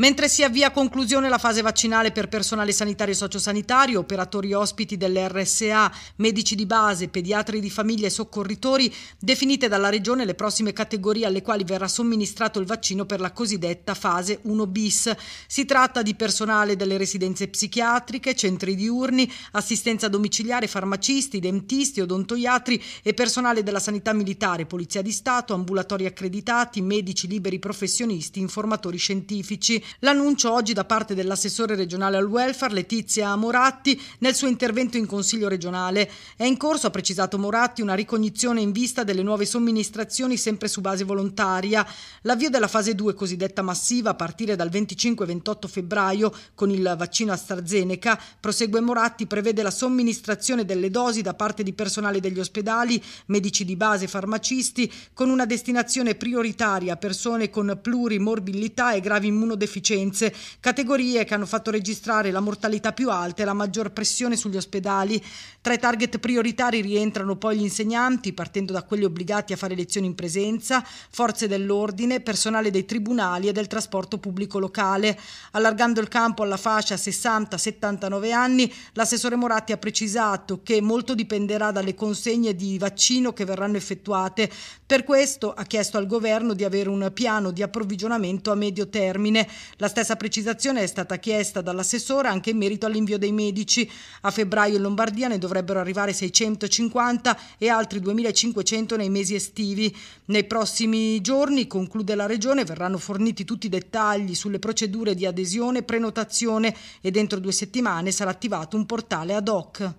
Mentre si avvia a conclusione la fase vaccinale per personale sanitario e sociosanitario, operatori ospiti dell'RSA, medici di base, pediatri di famiglia e soccorritori, definite dalla Regione le prossime categorie alle quali verrà somministrato il vaccino per la cosiddetta fase 1 bis. Si tratta di personale delle residenze psichiatriche, centri diurni, assistenza domiciliare, farmacisti, dentisti, odontoiatri e personale della sanità militare, polizia di Stato, ambulatori accreditati, medici liberi professionisti, informatori scientifici. L'annuncio oggi da parte dell'assessore regionale al welfare Letizia Moratti nel suo intervento in Consiglio regionale. È in corso, ha precisato Moratti, una ricognizione in vista delle nuove somministrazioni sempre su base volontaria. L'avvio della fase 2 cosiddetta massiva a partire dal 25-28 febbraio con il vaccino AstraZeneca, prosegue Moratti, prevede la somministrazione delle dosi da parte di personale degli ospedali, medici di base, e farmacisti, con una destinazione prioritaria a persone con plurimorbilità e gravi immunodeficienze inefficienze, categorie che hanno fatto registrare la mortalità più alta e la maggior pressione sugli ospedali. Tra i target prioritari rientrano poi gli insegnanti, partendo da quelli obbligati a fare lezioni in presenza, forze dell'ordine, personale dei tribunali e del trasporto pubblico locale. Allargando il campo alla fascia 60-79 anni, l'assessore Moratti ha precisato che molto dipenderà dalle consegne di vaccino che verranno effettuate. Per questo ha chiesto al governo di avere un piano di approvvigionamento a medio termine. La stessa precisazione è stata chiesta dall'assessora anche in merito all'invio dei medici. A febbraio in Lombardia ne dovrebbero arrivare 650 e altri 2500 nei mesi estivi. Nei prossimi giorni, conclude la Regione, verranno forniti tutti i dettagli sulle procedure di adesione, e prenotazione e dentro due settimane sarà attivato un portale ad hoc.